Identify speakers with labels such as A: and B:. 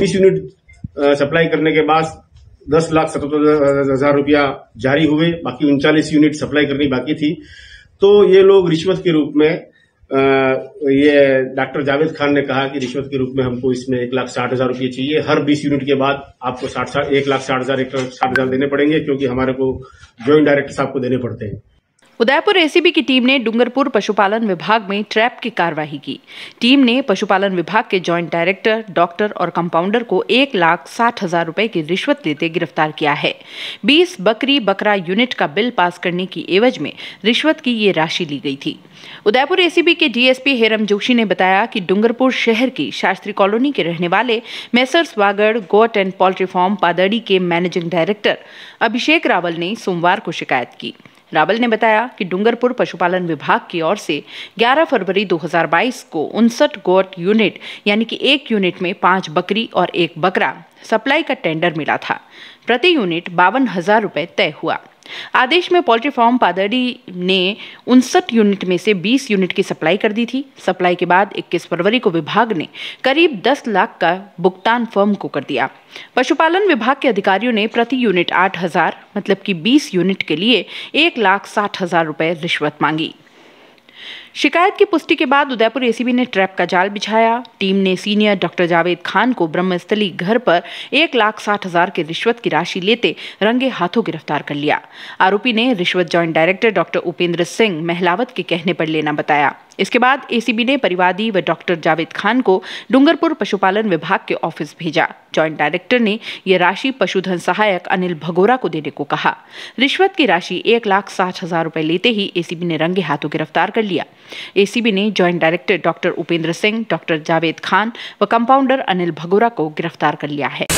A: बीस unit supply करने के बाद दस लाख सतहत्तर हजार रुपया जारी हुए बाकी उनचालीस यूनिट सप्लाई करनी बाकी थी तो ये लोग रिश्वत के रूप में आ, ये डॉक्टर जावेद खान ने कहा कि रिश्वत के रूप में हमको इसमें एक लाख साठ हजार रूपये चाहिए हर बीस यूनिट के बाद आपको साठ साठ एक लाख साठ हजार एक साठ हजार देने पड़ेंगे क्योंकि हमारे को ज्वाइंट डायरेक्टर साहब को देने पड़ते हैं
B: उदयपुर एसीबी की टीम ने डूंगरपुर पशुपालन विभाग में ट्रैप की कार्रवाई की टीम ने पशुपालन विभाग के जॉइंट डायरेक्टर डॉक्टर और कंपाउंडर को एक लाख साठ हजार रुपए की रिश्वत लेते गिरफ्तार किया है 20 बकरी बकरा यूनिट का बिल पास करने की एवज में रिश्वत की ये राशि ली गई थी उदयपुर एसीबी के डीएसपी हेरम जोशी ने बताया कि डूंगरपुर शहर की शास्त्री कॉलोनी के रहने वाले messrs Wagad goat and poultry farm Padri के मैनेजिंग डायरेक्टर अभिषेक रावल ने सोमवार को शिकायत की रावल ने बताया कि डूंगरपुर पशुपालन विभाग की ओर से 11 फरवरी 2022 को उनसठ गोट यूनिट यानी कि एक यूनिट में पाँच बकरी और एक बकरा सप्लाई का टेंडर मिला था प्रति यूनिट बावन हजार रुपये तय हुआ आदेश में पोल्ट्री फार्म पादरी ने उनसठ यूनिट में से 20 यूनिट की सप्लाई कर दी थी सप्लाई के बाद 21 फरवरी को विभाग ने करीब 10 लाख का भुगतान फर्म को कर दिया पशुपालन विभाग के अधिकारियों ने प्रति यूनिट आठ हजार मतलब कि 20 यूनिट के लिए एक लाख साठ हजार रुपये रिश्वत मांगी शिकायत की पुष्टि के बाद उदयपुर एसीबी ने ट्रैप का जाल बिछाया टीम ने सीनियर डॉक्टर जावेद खान को ब्रह्मस्थली घर पर एक लाख साठ हजार के रिश्वत की राशि लेते रंगे हाथों गिरफ्तार कर लिया आरोपी ने रिश्वत joint director doctor Upendra Singh Mahlawat के कहने पर लेना बताया इसके बाद एसीबी ने परिवादी व डॉक्टर जावेद खान को डूंगरपुर पशुपालन विभाग के ऑफिस भेजा ज्वाइंट डायरेक्टर ने यह राशि पशुधन सहायक अनिल भगोरा को देने को कहा रिश्वत की राशि एक लाख साठ हजार रूपए लेते ही एसीबी ने रंगे हाथों गिरफ्तार कर लिया एसीबी ने joint director doctor Upendra Singh doctor Javed Khan व कंपाउंडर अनिल भगोरा को गिरफ्तार कर लिया है